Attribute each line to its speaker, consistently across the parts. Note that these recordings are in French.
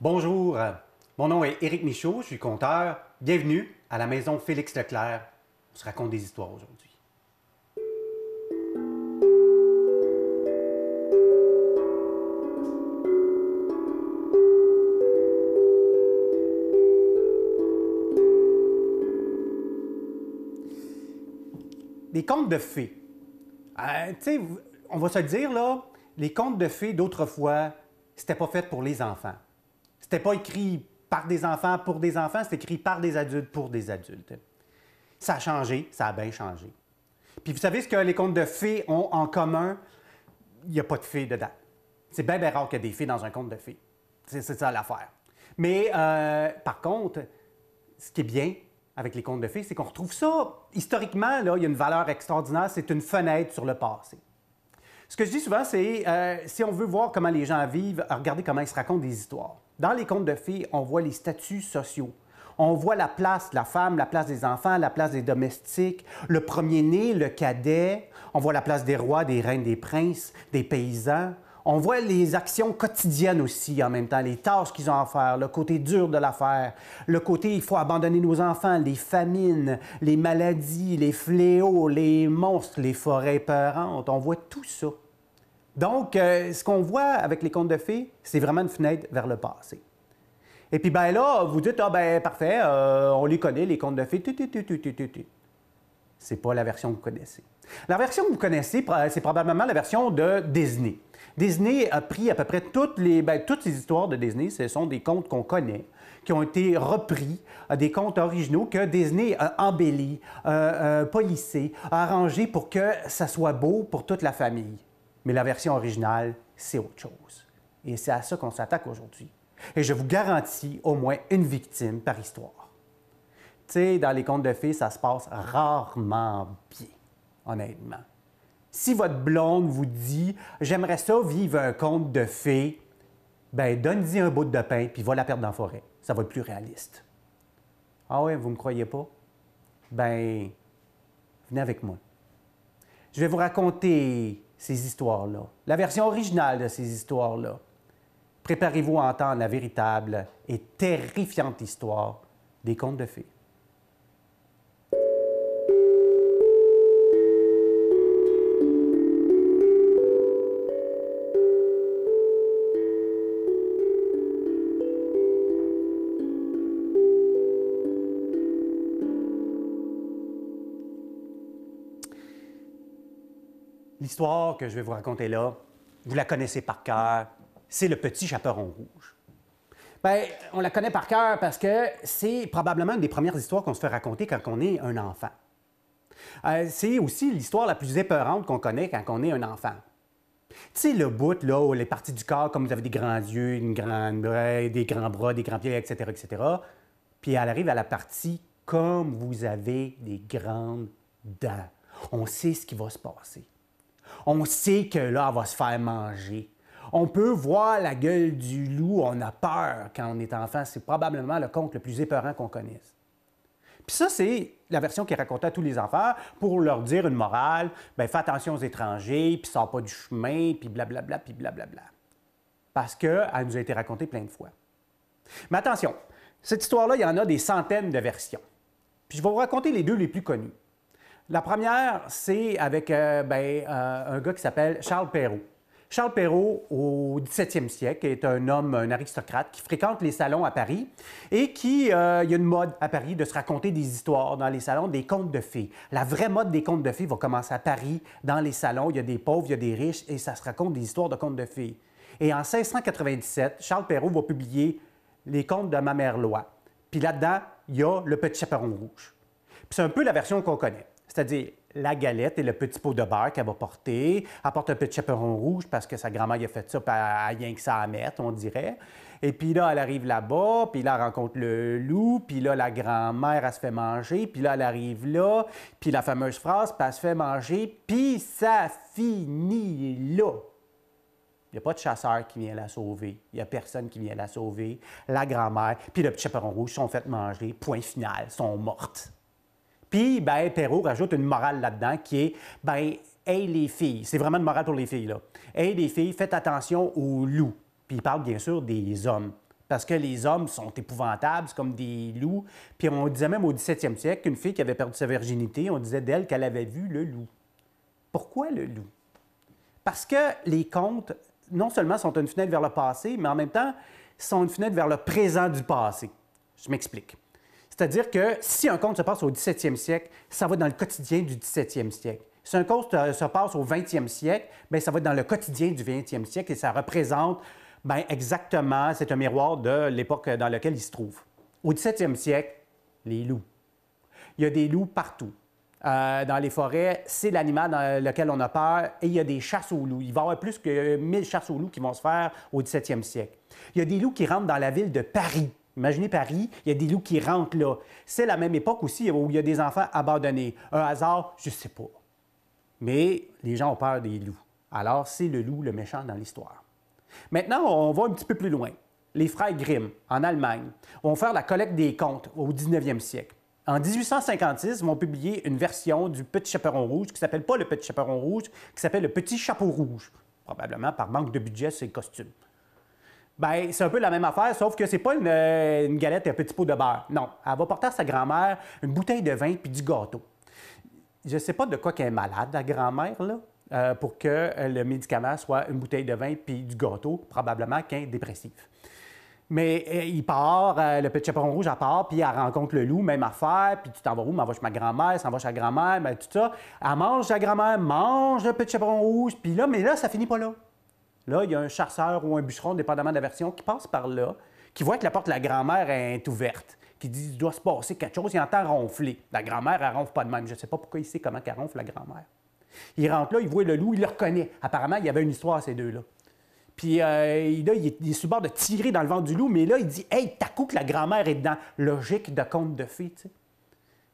Speaker 1: Bonjour, mon nom est Éric Michaud, je suis conteur. Bienvenue à la maison Félix Leclerc. On se raconte des histoires aujourd'hui. Les contes de fées. Euh, on va se dire, là, les contes de fées d'autrefois, c'était pas fait pour les enfants. C'était pas écrit par des enfants pour des enfants, c'était écrit par des adultes pour des adultes. Ça a changé, ça a bien changé. Puis vous savez ce que les contes de fées ont en commun? Il n'y a pas de fées dedans. C'est bien, bien rare qu'il y ait des fées dans un conte de fées. C'est ça l'affaire. Mais euh, par contre, ce qui est bien, avec les contes de fées, c'est qu'on retrouve ça historiquement, là, il y a une valeur extraordinaire, c'est une fenêtre sur le passé. Ce que je dis souvent, c'est euh, si on veut voir comment les gens vivent, regardez comment ils se racontent des histoires. Dans les contes de fées, on voit les statuts sociaux. On voit la place de la femme, la place des enfants, la place des domestiques, le premier-né, le cadet. On voit la place des rois, des reines, des princes, des paysans on voit les actions quotidiennes aussi en même temps, les tâches qu'ils ont à faire, le côté dur de l'affaire, le côté il faut abandonner nos enfants, les famines, les maladies, les fléaux, les monstres, les forêts peurantes. On voit tout ça. Donc, euh, ce qu'on voit avec les contes de fées, c'est vraiment une fenêtre vers le passé. Et puis, ben là, vous dites, ah ben parfait, euh, on les connaît, les contes de fées, C'est pas la version que vous connaissez. La version que vous connaissez, c'est probablement la version de Disney. Disney a pris à peu près toutes les... Ben, toutes les histoires de Disney, ce sont des contes qu'on connaît, qui ont été repris, à euh, des contes originaux que Disney a embellis, euh, euh polissés, arrangés pour que ça soit beau pour toute la famille. Mais la version originale, c'est autre chose. Et c'est à ça qu'on s'attaque aujourd'hui. Et je vous garantis au moins une victime par histoire. Tu sais, dans les contes de fées, ça se passe rarement bien, honnêtement. Si votre blonde vous dit J'aimerais ça vivre un conte de fées, ben donne-y un bout de pain puis va la perdre dans la forêt. Ça va être plus réaliste. Ah ouais, vous me croyez pas? Ben, venez avec moi. Je vais vous raconter ces histoires-là, la version originale de ces histoires-là. Préparez-vous à entendre la véritable et terrifiante histoire des contes de fées. L'histoire que je vais vous raconter là, vous la connaissez par cœur, c'est le petit chaperon rouge. Bien, on la connaît par cœur parce que c'est probablement une des premières histoires qu'on se fait raconter quand on est un enfant. Euh, c'est aussi l'histoire la plus épeurante qu'on connaît quand on est un enfant. Tu sais, le bout, là, où les parties du corps, comme vous avez des grands yeux, une grande oreille, des grands bras, des grands pieds, etc., etc., puis elle arrive à la partie comme vous avez des grandes dents. On sait ce qui va se passer. On sait que là, elle va se faire manger. On peut voir la gueule du loup, on a peur quand on est enfant. C'est probablement le conte le plus épeurant qu'on connaisse. Puis ça, c'est la version qui racontée à tous les enfants pour leur dire une morale, bien, fais attention aux étrangers, puis sors pas du chemin, puis blablabla, puis blablabla. Parce qu'elle nous a été racontée plein de fois. Mais attention, cette histoire-là, il y en a des centaines de versions. Puis je vais vous raconter les deux les plus connues. La première, c'est avec euh, ben, euh, un gars qui s'appelle Charles Perrault. Charles Perrault, au 17e siècle, est un homme, un aristocrate qui fréquente les salons à Paris et qui, euh, il y a une mode à Paris de se raconter des histoires dans les salons, des contes de fées. La vraie mode des contes de fées va commencer à Paris, dans les salons. Il y a des pauvres, il y a des riches et ça se raconte des histoires de contes de fées. Et en 1697, Charles Perrault va publier Les contes de ma mère Loi. Puis là-dedans, il y a Le petit chaperon rouge. Puis c'est un peu la version qu'on connaît c'est-à-dire la galette et le petit pot de beurre qu'elle va porter. Elle porte un petit chaperon rouge parce que sa grand-mère a fait ça, puis elle rien que ça à mettre, on dirait. Et puis là, elle arrive là-bas, puis là, elle rencontre le loup, puis là, la grand-mère, elle se fait manger, puis là, elle arrive là, puis la fameuse phrase, puis elle se fait manger, puis ça finit là. Il n'y a pas de chasseur qui vient la sauver. Il n'y a personne qui vient la sauver. La grand-mère, puis le petit chaperon rouge sont faites manger. Point final, sont mortes. Puis, ben, Perrault rajoute une morale là-dedans qui est, ben, hey les filles, c'est vraiment une morale pour les filles, là. Hey les filles, faites attention aux loups. Puis il parle bien sûr des hommes. Parce que les hommes sont épouvantables, c'est comme des loups. Puis on disait même au 17e siècle qu'une fille qui avait perdu sa virginité, on disait d'elle qu'elle avait vu le loup. Pourquoi le loup? Parce que les contes, non seulement sont une fenêtre vers le passé, mais en même temps, sont une fenêtre vers le présent du passé. Je m'explique. C'est-à-dire que si un conte se passe au 17e siècle, ça va dans le quotidien du 17e siècle. Si un conte se passe au 20e siècle, bien, ça va dans le quotidien du 20e siècle et ça représente ben, exactement, c'est un miroir de l'époque dans laquelle il se trouve. Au 17e siècle, les loups. Il y a des loups partout. Euh, dans les forêts, c'est l'animal dans lequel on a peur et il y a des chasses aux loups. Il va y avoir plus que 1000 chasses aux loups qui vont se faire au 17e siècle. Il y a des loups qui rentrent dans la ville de Paris Imaginez Paris, il y a des loups qui rentrent là. C'est la même époque aussi où il y a des enfants abandonnés. Un hasard, je ne sais pas. Mais les gens ont peur des loups. Alors, c'est le loup le méchant dans l'histoire. Maintenant, on va un petit peu plus loin. Les frères Grimm, en Allemagne, vont faire la collecte des contes au 19e siècle. En 1856, ils vont publier une version du Petit Chaperon Rouge qui s'appelle pas le Petit Chaperon Rouge, qui s'appelle le Petit Chapeau Rouge, probablement par manque de budget c'est le costumes. Bien, c'est un peu la même affaire, sauf que c'est pas euh, une, galette et un petit pot de beurre. Non, elle va porter à sa grand-mère une bouteille de vin puis du gâteau. Je sais pas de quoi qu'elle est malade, la grand-mère, euh, pour que euh, le médicament soit une bouteille de vin puis du gâteau, probablement qu'un dépressif. Mais il part, le petit chaperon rouge, elle part, puis elle rencontre le loup, même affaire, puis tu t'en vas où? M'en va chez ma grand-mère, s'en va chez la grand-mère, ben, tout ça. Elle mange sa grand-mère, mange le petit chaperon rouge, puis là, mais là, ça finit pas là. Là, il y a un chasseur ou un bûcheron, dépendamment de la version, qui passe par là, qui voit que la porte de la grand-mère est ouverte, qui dit il doit se passer quelque chose, il entend ronfler. La grand-mère, elle ronfle pas de même. Je ne sais pas pourquoi il sait comment elle ronfle, la grand-mère. Il rentre là, il voit le loup, il le reconnaît. Apparemment, il y avait une histoire, ces deux-là. Puis euh, là, il est, il bord de tirer dans le vent du loup, mais là, il dit Hey, t'as coup que la grand-mère est dedans. Logique de conte de fées, tu sais.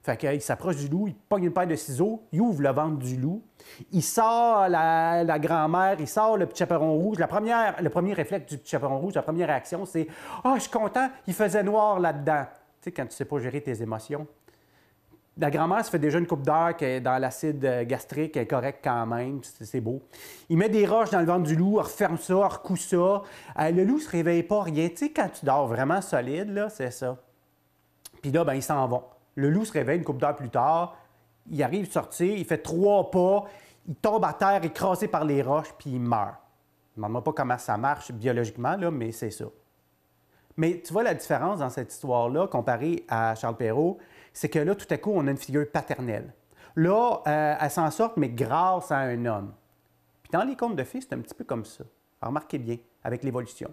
Speaker 1: Fait qu'il s'approche du loup, il pogne une paire de ciseaux, il ouvre le ventre du loup, il sort la, grand-mère, il sort le petit chaperon rouge. La première, le premier réflexe du petit chaperon rouge, la première réaction, c'est Ah, je suis content, il faisait noir là-dedans. Tu sais, quand tu sais pas gérer tes émotions. La grand-mère se fait déjà une coupe d'air qui est dans l'acide euh, gastrique, elle est correcte quand même, c'est beau. Il met des roches dans le ventre du loup, referme ça, recousse ça. Euh, le loup se réveille pas, rien. Tu sais, quand tu dors vraiment solide, là, c'est ça. Puis là, ben, ils s'en vont. Le loup se réveille une couple d'heures plus tard, il arrive sortir, il fait trois pas, il tombe à terre, écrasé par les roches, puis il meurt. Je ne me demande pas comment ça marche biologiquement, là, mais c'est ça. Mais tu vois la différence dans cette histoire-là, comparée à Charles Perrault, c'est que là, tout à coup, on a une figure paternelle. Là, euh, elle s'en sort, mais grâce à un homme. Puis dans les contes de fées, c'est un petit peu comme ça. Remarquez bien, avec l'évolution.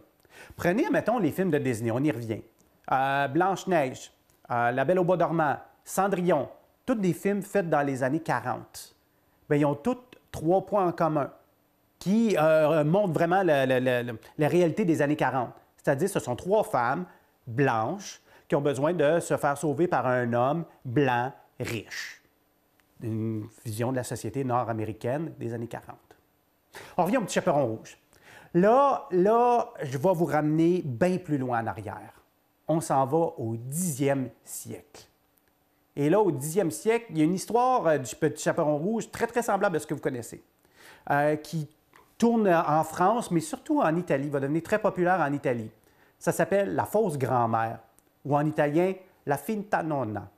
Speaker 1: Prenez, mettons, les films de Disney, on y revient. Euh, Blanche-Neige, la Belle au bois dormant, Cendrillon, tous des films faits dans les années 40. Bien, ils ont tous trois points en commun qui euh, montrent vraiment la, réalité des années 40. C'est-à-dire, ce sont trois femmes blanches qui ont besoin de se faire sauver par un homme blanc riche. Une vision de la société nord-américaine des années 40. On revient au petit chaperon rouge. Là, là, je vais vous ramener bien plus loin en arrière on s'en va au 10e siècle. Et là, au 10e siècle, il y a une histoire euh, du petit chaperon rouge très, très semblable à ce que vous connaissez, euh, qui tourne en France, mais surtout en Italie, va devenir très populaire en Italie. Ça s'appelle La fausse grand-mère, ou en italien, La finta nonna.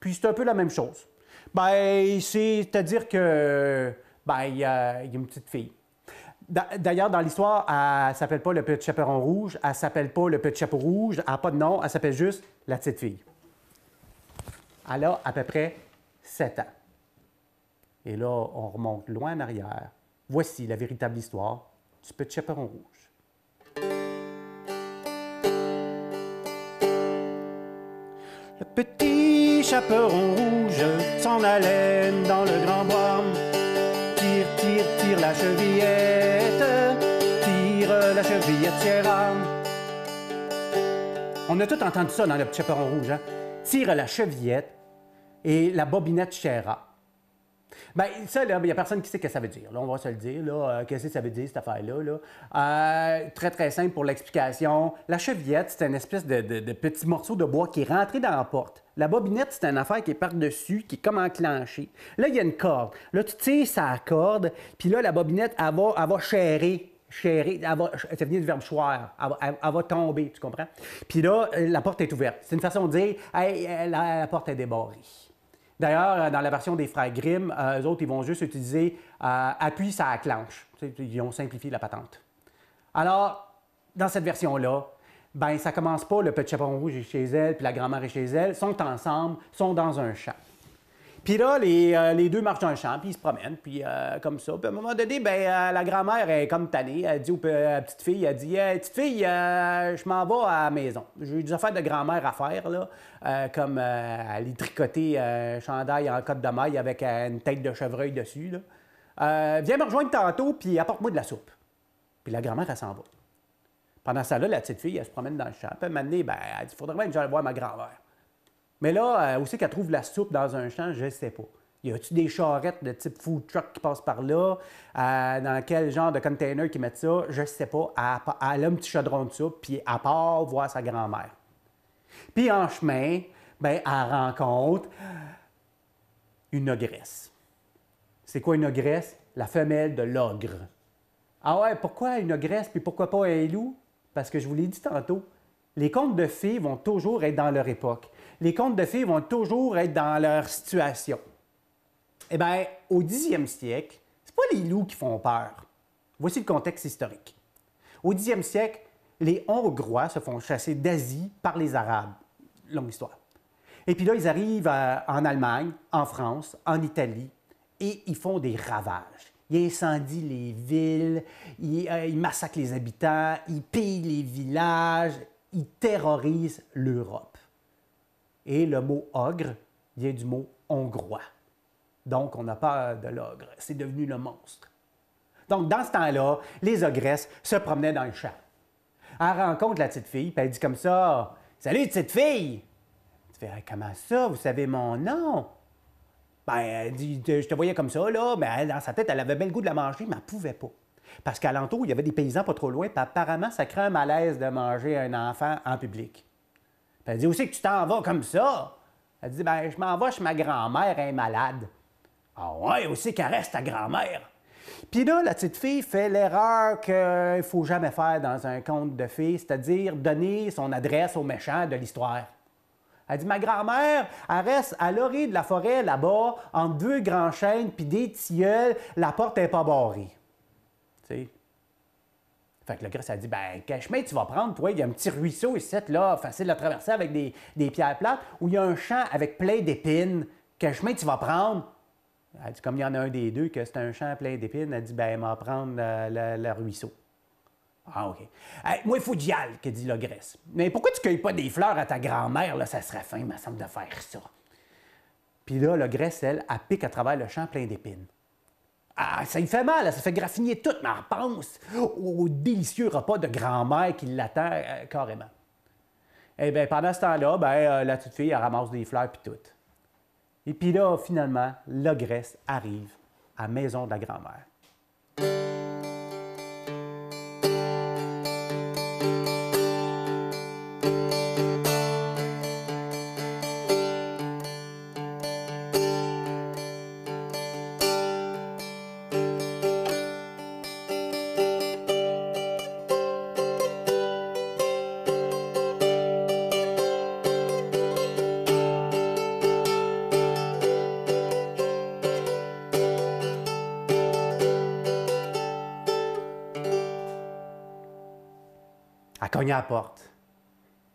Speaker 1: Puis c'est un peu la même chose. Ben, c'est-à-dire que, ben, il y, a une petite fille D'ailleurs, dans l'histoire, elle s'appelle pas le petit chaperon rouge, elle s'appelle pas le petit chapeau rouge, elle n'a pas de nom, elle s'appelle juste la petite fille. Elle a à peu près 7 ans. Et là, on remonte loin en arrière. Voici la véritable histoire du petit chaperon rouge. Le petit chaperon rouge s'en allait dans le grand bois tire, la chevillette, tire la chevillette, Sierra. On a tout entendu ça dans le petit chaperon rouge, hein? Tire la chevillette et la bobinette Sierra. Bien, ça, il n'y a personne qui sait ce que ça veut dire. on va se le dire. Là, euh, qu'est-ce que ça veut dire, cette affaire-là? Euh, très, très simple pour l'explication. La chevillette, c'est une espèce de, de, petit morceau de bois qui est rentré dans la porte. La bobinette, c'est une affaire qui est par-dessus, qui est comme enclenchée. Là, il y a une corde. Là, tu tires sa corde, puis là, la bobinette, elle va, elle chérer elle va, du verbe elle, va tomber, tu comprends? Puis là, euh, la porte est ouverte. C'est une façon de dire, hey, la, la porte est débarrée. D'ailleurs, euh, dans la version des frères Grimm, les euh, eux autres, ils vont juste utiliser euh, appuie, appui, ça clanche. Ils ont simplifié la patente. Alors, dans cette version-là, ben ça commence pas le petit chaperon rouge est chez elle, puis la grand-mère est chez elle, sont ensemble, sont dans un chat. Puis là, euh, les, deux marchent dans le champ, puis ils se promènent, puis euh, comme ça. Puis à un moment donné, ben, euh, la grand-mère est comme tannée. Elle dit à la petite fille, elle dit Petite fille, je m'en vais à la maison. J'ai des affaires de grand-mère à faire, là, comme aller tricoter un chandail en côte de maille avec une tête de chevreuil dessus. viens me rejoindre tantôt, puis apporte-moi de la soupe. Puis la grand-mère, elle s'en va. Pendant ça, là, la petite fille, elle se promène dans le champ. Puis elle m'a dit ben, elle dit Faudrait bien que j'aille voir ma grand-mère. Mais là, aussi euh, qu'elle trouve la soupe dans un champ, je ne sais pas. Y a-tu des charrettes de type food truck qui passent par là? Euh, dans quel genre de container qui mettent ça? Je ne sais pas. Elle, a un petit chaudron de soupe, puis à part voir sa grand-mère. Puis en chemin, ben, elle rencontre une ogresse. C'est quoi une ogresse? La femelle de l'ogre. Ah ouais, pourquoi une ogresse puis pourquoi pas un loup? Parce que je vous l'ai dit tantôt, les contes de fées vont toujours être dans leur époque les contes de fées vont toujours être dans leur situation. Eh bien, au 10e siècle, ce pas les loups qui font peur. Voici le contexte historique. Au 10e siècle, les Hongrois se font chasser d'Asie par les Arabes. Longue histoire. Et puis là, ils arrivent euh, en Allemagne, en France, en Italie, et ils font des ravages. Ils incendient les villes, ils euh, massacrent les habitants, ils pillent les villages, ils terrorisent l'Europe. Et le mot ogre vient du mot hongrois. Donc, on a peur de l'ogre. C'est devenu le monstre. Donc, dans ce temps-là, les ogresses se promenaient dans le champ. Elle rencontre la petite fille, puis elle dit comme ça Salut, petite fille Tu fais Comment ça Vous savez mon nom Ben, dit Je te voyais comme ça, là, mais dans sa tête, elle avait bien le goût de la manger, mais elle pouvait pas. Parce l'entour, il y avait des paysans pas trop loin, puis apparemment, ça crée un malaise de manger un enfant en public. Elle dit aussi que tu t'en vas comme ça. Elle dit ben je m'en vais chez ma grand-mère, elle est malade. Ah ouais, aussi qu'elle reste ta grand-mère. Puis là, la petite fille fait l'erreur qu'il ne faut jamais faire dans un conte de fille c'est-à-dire donner son adresse au méchant de l'histoire. Elle dit Ma grand-mère, elle reste à l'orée de la forêt là-bas, entre deux grands chênes puis des tilleuls, la porte n'est pas barrée. sais, fait que le gars, a dit, ben, chemin tu vas prendre, toi, il y a un petit ruisseau ici, là, facile à traverser avec des, pierres plates, ou il y a un champ avec plein d'épines. Quel chemin tu vas prendre. Elle dit, comme il y en a un des deux, que c'est un champ plein d'épines, elle dit, ben, m'en prendre euh, le, le, ruisseau. Ah, OK. moi, il faut d'y que dit l'ogresse. Mais pourquoi tu cueilles pas des fleurs à ta grand-mère, là, ça serait fin, il me semble, de faire ça. Puis là, le elle, elle, elle pique à travers le champ plein d'épines. Ah, ça lui fait mal, ça fait graffiner toute mais on pense au délicieux repas de grand-mère qui l'attend euh, carrément. Et eh bien, pendant ce temps-là, ben, euh, la petite fille, ramasse des fleurs puis tout. Et puis là, finalement, l'ogresse arrive à la maison de la grand-mère. Elle cogne à la porte.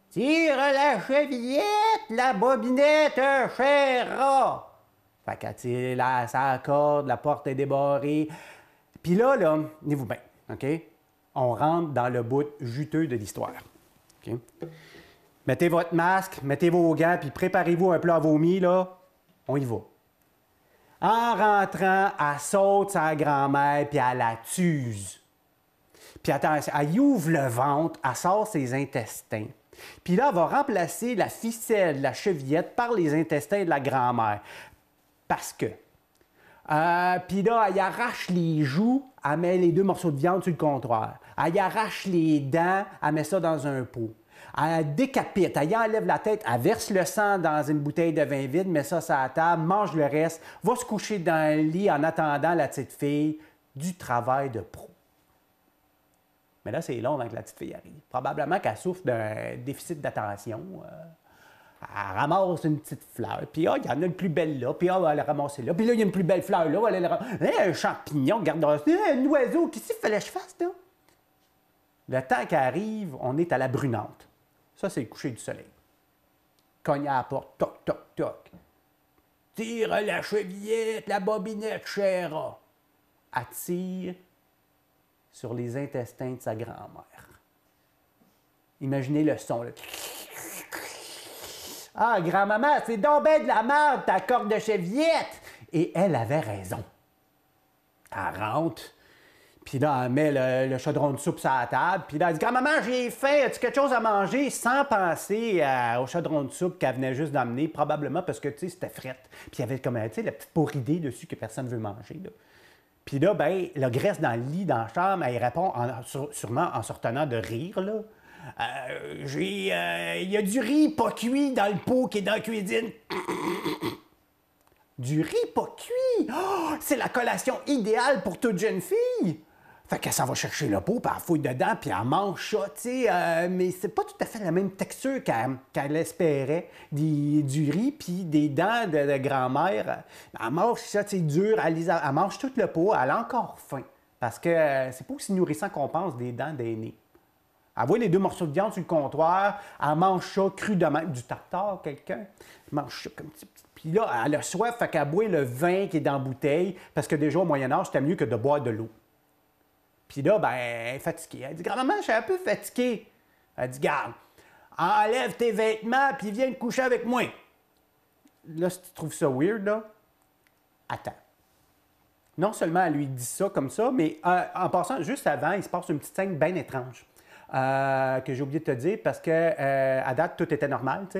Speaker 1: Tire la chevillette, la bobinette, cher rat! Fait tire la, sa corde, la porte est débarrée. Puis là, là, vous bien, OK? On rentre dans le bout juteux de l'histoire. OK? Mettez votre masque, mettez vos gants, puis préparez-vous un plat à vomi, là. On y va. En rentrant, elle saute sa grand-mère, puis elle la tuse. Puis attends, elle ouvre le ventre, elle sort ses intestins. Puis là, elle va remplacer la ficelle, la chevillette par les intestins de la grand-mère. Parce que. Euh, puis là, elle arrache les joues, elle met les deux morceaux de viande sur le comptoir. Elle arrache les dents, elle met ça dans un pot. Elle décapite, elle enlève la tête, elle verse le sang dans une bouteille de vin vide, met ça sur la table, mange le reste, va se coucher dans le lit en attendant la petite fille du travail de pro. Mais là, c'est long avant que la petite fille arrive. Probablement qu'elle souffre d'un déficit d'attention. Euh, elle ramasse une petite fleur, puis ah, il y en a une plus belle là, puis elle ah, va la là, puis là, il y a une plus belle fleur là, elle la hey, hein, un champignon, regarde, hein, un oiseau, qu'est-ce qu'il fallait que je fasse, là? Le temps qu'elle arrive, on est à la brunante. Ça, c'est le coucher du soleil. Cogne à la porte, toc, toc, toc. Tire la chevillette, la bobinette, chère. Attire sur les intestins de sa grand-mère. Imaginez le son, Ah, grand-maman, c'est donc ben de la merde, ta corde de chevillette! Et elle avait raison. Elle rentre, puis là, elle met le, chaudron de soupe sur la table, puis là, elle dit Grand-maman, j'ai faim, as-tu quelque chose à manger? Sans penser au chaudron de soupe qu'elle venait juste d'emmener, probablement parce que, tu sais, c'était frette. Puis il y avait comme, tu sais, la petite pourride dessus que personne ne veut manger, puis là, ben, le graisse dans le lit, dans la chambre, elle répond sûrement en sortant de rire, euh, j'ai. Euh, il y a du riz pas cuit dans le pot qui est dans la cuisine. du riz pas cuit! Oh, c'est la collation idéale pour toute jeune fille! Fait qu'elle s'en va chercher le pot, puis elle fouille dedans, puis elle mange ça, tu sais. Euh, mais c'est pas tout à fait la même texture qu'elle espérait. du riz, puis des dents de, grand-mère. Elle mange ça, tu dur. Elle, mange toute le pot, elle a encore faim. Parce que euh, c'est pas aussi nourrissant qu'on pense des dents d'aînés. Elle voit les deux morceaux de viande sur le comptoir, elle mange ça cru de même. Du tartare, quelqu'un. Elle mange ça comme petit. Puis là, elle a soif, fait qu'elle boit le vin qui est dans la bouteille, parce que déjà au Moyen-Âge, c'était mieux que de boire de l'eau. Puis là, ben, elle est fatiguée. Elle dit Grand-maman, je suis un peu fatiguée. Elle dit Garde, enlève tes vêtements, puis viens te coucher avec moi. Là, si tu trouves ça weird, là, attends. Non seulement elle lui dit ça comme ça, mais euh, en passant, juste avant, il se passe une petite scène bien étrange euh, que j'ai oublié de te dire parce que euh, à date, tout était normal, tu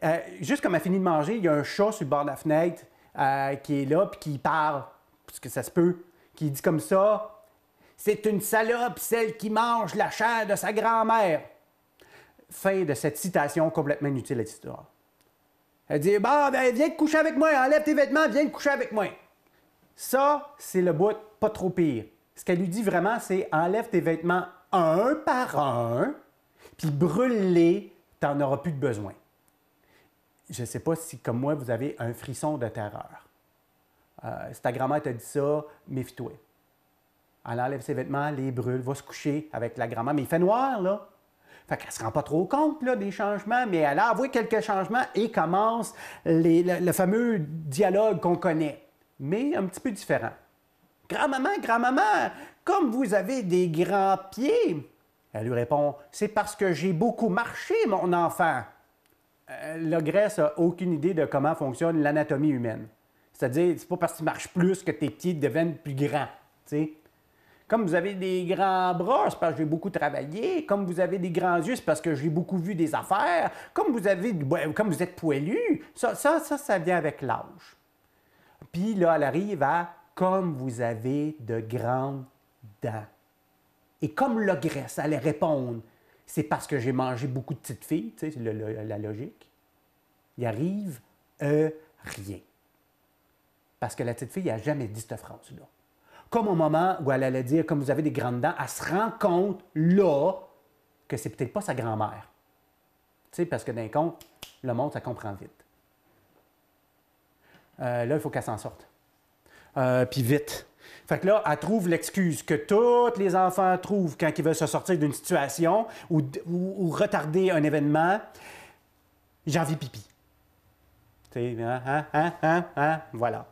Speaker 1: sais. juste comme elle finit de manger, il y a un chat sur le bord de la fenêtre qui est là puis qui parle, parce que ça se peut, qui dit comme ça c'est une salope, celle qui mange la chair de sa grand-mère. Fin de cette citation complètement inutile, etc. Elle dit Bah, ben, viens te coucher avec moi, enlève tes vêtements, viens te coucher avec moi. Ça, c'est le bout pas trop pire. Ce qu'elle lui dit vraiment, c'est enlève tes vêtements un par un, puis brûle-les, t'en auras plus de besoin. Je ne sais pas si, comme moi, vous avez un frisson de terreur. Euh, si ta grand-mère t'a dit ça, méfie-toi. Elle enlève ses vêtements, les brûle, va se coucher avec la grand-mère. Mais il fait noir, là. Fait qu'elle se rend pas trop compte là, des changements, mais elle a avoué quelques changements et commence le, fameux dialogue qu'on connaît, mais un petit peu différent. Grand-maman, grand-maman, comme vous avez des grands pieds, elle lui répond C'est parce que j'ai beaucoup marché, mon enfant. Euh, L'ogresse n'a aucune idée de comment fonctionne l'anatomie humaine. C'est-à-dire, c'est pas parce que tu marches plus que tes pieds deviennent plus grands. tu sais. Comme vous avez des grands bras, c'est parce que j'ai beaucoup travaillé. Comme vous avez des grands yeux, c'est parce que j'ai beaucoup vu des affaires. Comme vous avez, ben, comme vous êtes poilu, ça, ça, ça, ça vient avec l'âge. Puis là, elle arrive à comme vous avez de grandes dents. Et comme le allait répondre, c'est parce que j'ai mangé beaucoup de petites filles, tu sais, c'est la logique. Il arrive euh, rien. Parce que la petite fille n'a jamais dit cette phrase-là comme au moment où elle allait dire, comme vous avez des grandes dents, elle se rend compte là que c'est peut-être pas sa grand-mère. Tu sais, parce que d'un compte, le monde, ça comprend vite. là, il faut qu'elle s'en sorte. Puis vite. Fait que là, elle trouve l'excuse que tous les enfants trouvent quand ils veulent se sortir d'une situation ou, retarder un événement. J'ai envie pipi. Tu sais, hein, hein, hein, hein, voilà.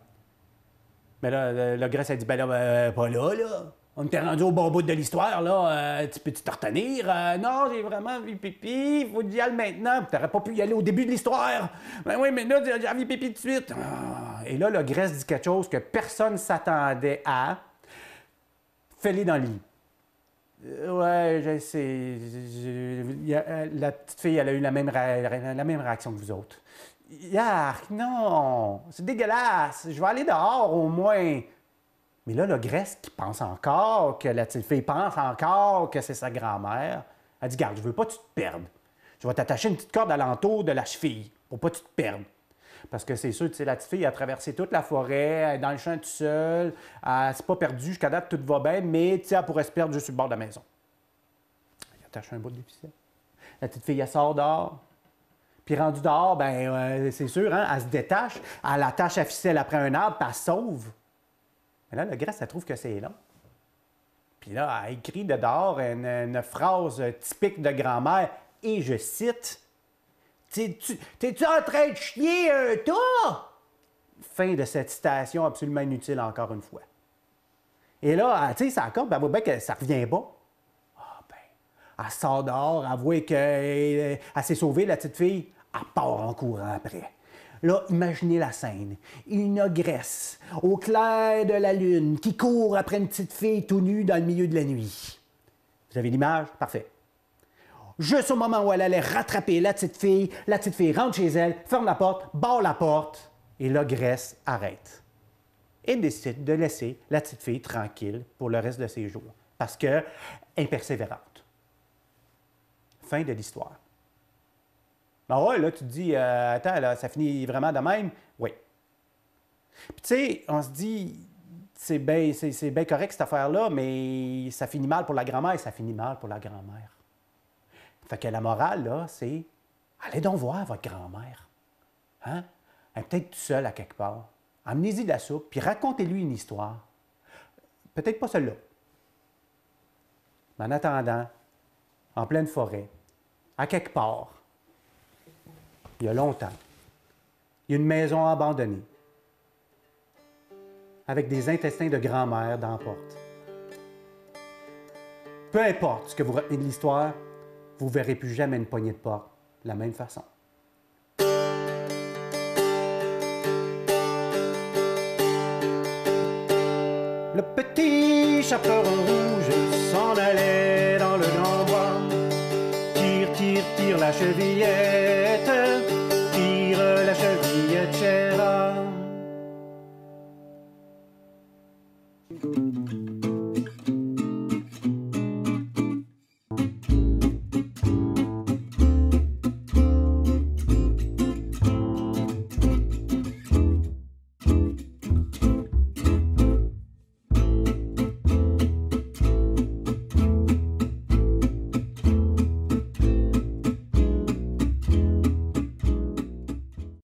Speaker 1: Mais là, le, Grèce a dit, ben là, ben, euh, pas là, là. On était rendu au bon bout de l'histoire, là. Euh, tu peux-tu te retenir? Euh, non, j'ai vraiment vu pipi, Il faut que j'y aille maintenant. T'aurais pas pu y aller au début de l'histoire. Ben oui, mais là, j'ai vu pipi tout de suite. Ah. Et là, le Grèce dit quelque chose que personne s'attendait à. Fais-les dans le lit. ouais, je sais. la petite fille, elle a eu la même, la même réaction que vous autres. Yark, non, c'est dégueulasse, je vais aller dehors au moins. Mais là, le qui pense encore, que la petite fille pense encore que c'est sa grand-mère, elle dit Garde, je veux pas que tu te perdes. Je vais t'attacher une petite corde à l'entour de la cheville pour pas que tu te perdes. Parce que c'est sûr, tu sais, la petite fille a traversé toute la forêt, elle est dans le champ tout seul, elle s'est pas perdue jusqu'à date, tout va bien, mais tu sais, elle pourrait se perdre juste sur le bord de la maison. Elle attache un bout de ficelle. La petite fille, elle sort dehors. Puis rendu dehors, ben euh, c'est sûr, hein, elle se détache, elle attache la ficelle après un arbre, puis elle sauve. Mais là, le graisse, elle trouve que c'est là. Puis là, elle écrit de dehors une, phrase typique de grand-mère, et je cite T'es-tu en train de chier un tas? Fin de cette citation absolument inutile, encore une fois. Et là, tu sais, ça compte, ben, ça revient pas. Elle sort dehors, elle qu'elle euh, s'est sauvée, la petite fille, à part en courant après. Là, imaginez la scène. Une ogresse, au clair de la lune, qui court après une petite fille tout nue dans le milieu de la nuit. Vous avez l'image? Parfait. Juste au moment où elle allait rattraper la petite fille, la petite fille rentre chez elle, ferme la porte, barre la porte, et l'ogresse arrête. Elle décide de laisser la petite fille tranquille pour le reste de ses jours, parce qu'elle est Fin de l'histoire. En ouais, là, tu te dis, euh, attends, là, ça finit vraiment de même? Oui. Puis tu sais, on se dit, c'est bien ben correct cette affaire-là, mais ça finit mal pour la grand-mère, ça finit mal pour la grand-mère. Fait que la morale, là, c'est allez donc voir votre grand-mère. Hein? Elle est peut-être tout seule à quelque part. Amenez-y de la soupe, puis racontez-lui une histoire. Peut-être pas celle-là. Mais en attendant, en pleine forêt, à quelque part, il y a longtemps, il y a une maison abandonnée, avec des intestins de grand-mère dans la porte. Peu importe ce que vous retenez de l'histoire, vous ne verrez plus jamais une poignée de porte de la même façon. Le petit chaperon